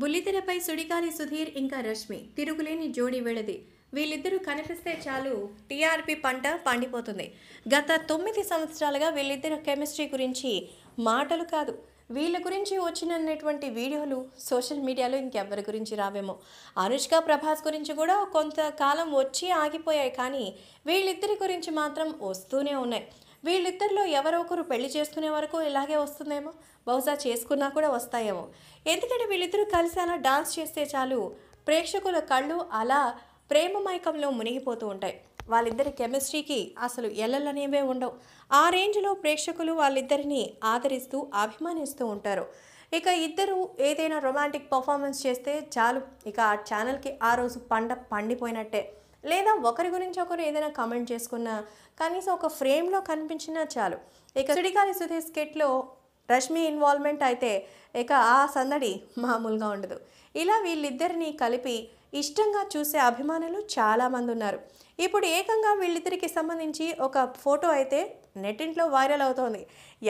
బుల్లితెరపై సుడిగాలి సుధీర్ ఇంకా రష్మి తిరుగులేని జోడి విడది వీళ్ళిద్దరూ కనిపిస్తే చాలు టీఆర్పీ పంట పండిపోతుంది గత తొమ్మిది సంవత్సరాలుగా వీళ్ళిద్దరు కెమిస్ట్రీ గురించి మాటలు కాదు వీళ్ళ గురించి వచ్చినటువంటి వీడియోలు సోషల్ మీడియాలో ఇంకెవ్వరి గురించి రావేమో అనుష్క ప్రభాస్ గురించి కూడా కొంతకాలం వచ్చి ఆగిపోయాయి కానీ వీళ్ళిద్దరి గురించి మాత్రం వస్తూనే ఉన్నాయి వీళ్ళిద్దరిలో ఎవరో ఒకరు పెళ్లి చేసుకునే వరకు ఇలాగే వస్తుందేమో బహుశా చేసుకున్నా కూడా వస్తాయేమో ఎందుకంటే వీళ్ళిద్దరూ కలిసి అలా డాన్స్ చేస్తే చాలు ప్రేక్షకుల కళ్ళు అలా ప్రేమమైకంలో మునిగిపోతూ ఉంటాయి వాళ్ళిద్దరి కెమిస్ట్రీకి అసలు ఎల్లలనేవే ఉండవు ఆ రేంజ్లో ప్రేక్షకులు వాళ్ళిద్దరిని ఆదరిస్తూ అభిమానిస్తూ ఉంటారు ఇక ఇద్దరు ఏదైనా రొమాంటిక్ పర్ఫార్మెన్స్ చేస్తే చాలు ఇక ఆ ఛానల్కి ఆ రోజు పండ పండిపోయినట్టే లేదా ఒకరి గురించి ఒకరు ఏదైనా కామెంట్ చేసుకున్నా కనీసం ఒక ఫ్రేమ్లో కనిపించినా చాలు ఇక సుడిగాలి సుధీర్ స్కెట్లో రష్మి ఇన్వాల్వ్మెంట్ అయితే ఇక ఆ సందడి మామూలుగా ఉండదు ఇలా వీళ్ళిద్దరినీ కలిపి ఇష్టంగా చూసే అభిమానులు చాలామంది ఉన్నారు ఇప్పుడు ఏకంగా వీళ్ళిద్దరికి సంబంధించి ఒక ఫోటో అయితే నెట్టింట్లో వైరల్ అవుతోంది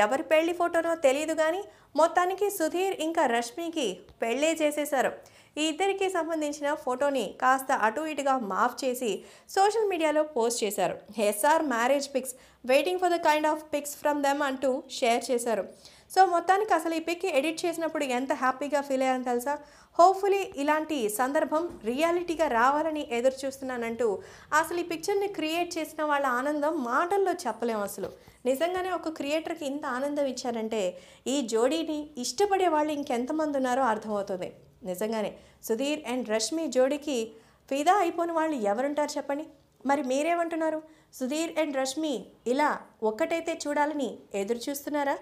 ఎవరి పెళ్లి ఫోటోనో తెలియదు కానీ మొత్తానికి సుధీర్ ఇంకా రష్మికి పెళ్ళే చేసేశారు ఈ ఇద్దరికి సంబంధించిన ఫోటోని కాస్త అటు ఇటుగా మాఫ్ చేసి సోషల్ మీడియాలో పోస్ట్ చేశారు SR marriage pics waiting for the kind of pics from them అంటూ షేర్ చేశారు సో మొత్తానికి అసలు ఈ పిక్ ఎడిట్ చేసినప్పుడు ఎంత హ్యాపీగా ఫీల్ అయ్యాను తెలుసా హోప్ఫుల్లీ ఇలాంటి సందర్భం రియాలిటీగా రావాలని ఎదురు చూస్తున్నానంటూ అసలు ఈ పిక్చర్ని క్రియేట్ చేసిన వాళ్ళ ఆనందం మాటల్లో చెప్పలేము అసలు నిజంగానే ఒక క్రియేటర్కి ఇంత ఆనందం ఇచ్చారంటే ఈ జోడీని ఇష్టపడే వాళ్ళు ఇంకెంతమంది ఉన్నారో అర్థమవుతుంది నిజంగానే సుధీర్ అండ్ రష్మి జోడికి ఫిదా అయిపోయిన వాళ్ళు ఎవరుంటారు చెప్పండి మరి మీరేమంటున్నారు సుధీర్ అండ్ రష్మి ఇలా ఒక్కటైతే చూడాలని ఎదురు చూస్తున్నారా